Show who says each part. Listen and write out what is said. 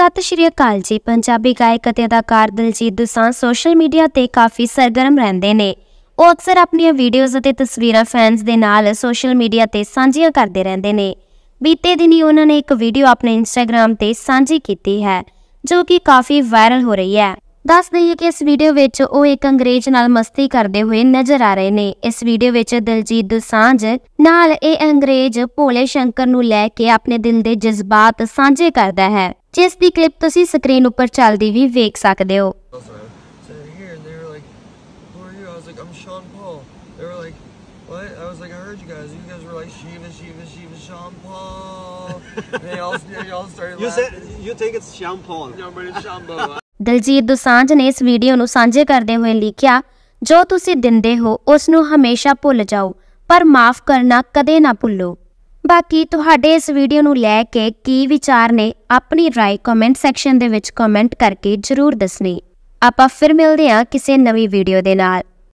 Speaker 1: ਸਤਿ ਸ਼੍ਰੀ ਅਕਾਲ ਜੀ ਪੰਜਾਬੀ ਗਾਇਕ ਅਤੇ ਅਦਾਕਾਰ ਦਿਲਜੀਤ ਦੁਸਾਂ ਸੋਸ਼ਲ ਮੀਡੀਆ ਤੇ ਕਾਫੀ ਸਰਗਰਮ ਰਹਿੰਦੇ ਨੇ ਉਹ ਅਕਸਰ ਆਪਣੀਆਂ ਵੀਡੀਓਜ਼ ਅਤੇ ਤਸਵੀਰਾਂ ਫੈਨਸ ਦੇ ਨਾਲ ਸੋਸ਼ਲ ਮੀਡੀਆ ਤੇ ਸਾਂਝੀਆਂ ਕਰਦੇ ਰਹਿੰਦੇ ਨੇ ਬੀਤੇ ਦਿਨੀ ਉਹਨਾਂ ਨੇ ਇੱਕ ਵੀਡੀਓ ਆਪਣੇ ਇੰਸਟਾਗ੍ਰam ਤੇ ਸਾਂਝੀ ਕੀਤੀ ਹੈ ਜੋ ਕਿ ਕਾਫੀ ਵਾਇਰਲ ਹੋ ਰਹੀ ਹੈ ਦੱਸ ਦਈਏ ਕਿ ਇਸ ਵੀਡੀਓ ਵਿੱਚ ਉਹ ਇੱਕ ਅੰਗਰੇਜ਼ ਨਾਲ ਮਸਤੀ ਕਰਦੇ ਹੋਏ ਨਜ਼ਰ ਆ ਰਹੇ ਨੇ ਇਸ ਵੀਡੀਓ ਵਿੱਚ ਦਿਲਜੀਤ ਦੁਸਾਂਝ ਨਾਲ ਇਹ ਅੰਗਰੇਜ਼ ਭੋਲੇ ਸ਼ੰਕਰ ਨੂੰ ਲੈ ਕੇ ਆਪਣੇ ਦਿਲ ਦੇ ਜਜ਼ਬਾਤ ਸਾਂਝੇ ਕਰਦਾ ਹੈ ਜਿਸ ਦੀ ਕਲਿੱਪ ਤੁਸੀਂ ਸਕਰੀਨ ਉੱਪਰ ਚੱਲਦੀ ਵੀ ਵੇਖ ਸਕਦੇ ਹੋ ਦਲਜੀਤ ਦੁਸਾਂਝ ਨੇ ਇਸ ਵੀਡੀਓ ਨੂੰ ਸਾਂਝੇ ਕਰਦੇ ਹੋਏ ਲਿਖਿਆ ਜੋ ਤੁਸੀਂ ਦਿੰਦੇ ਹੋ ਉਸ ਨੂੰ ਹਮੇਸ਼ਾ ਭੁੱਲ ਜਾਓ ਪਰ ਮਾਫ ਕਰਨਾ ਕਦੇ ਨਾ ਭੁੱਲੋ ਬਾਕੀ ਤੁਹਾਡੇ ਇਸ ਵੀਡੀਓ ਨੂੰ ਲੈ ਕੇ ਕੀ ਵਿਚਾਰ ਨੇ ਆਪਣੀ رائے ਕਮੈਂਟ ਸੈਕਸ਼ਨ ਦੇ ਵਿੱਚ ਕਮੈਂਟ ਕਰਕੇ ਜਰੂਰ ਦੱਸਣੀ ਆਪਾਂ ਫਿਰ ਮਿਲਦੇ ਹਾਂ ਕਿਸੇ ਨਵੀਂ ਵੀਡੀਓ ਦੇ ਨਾਲ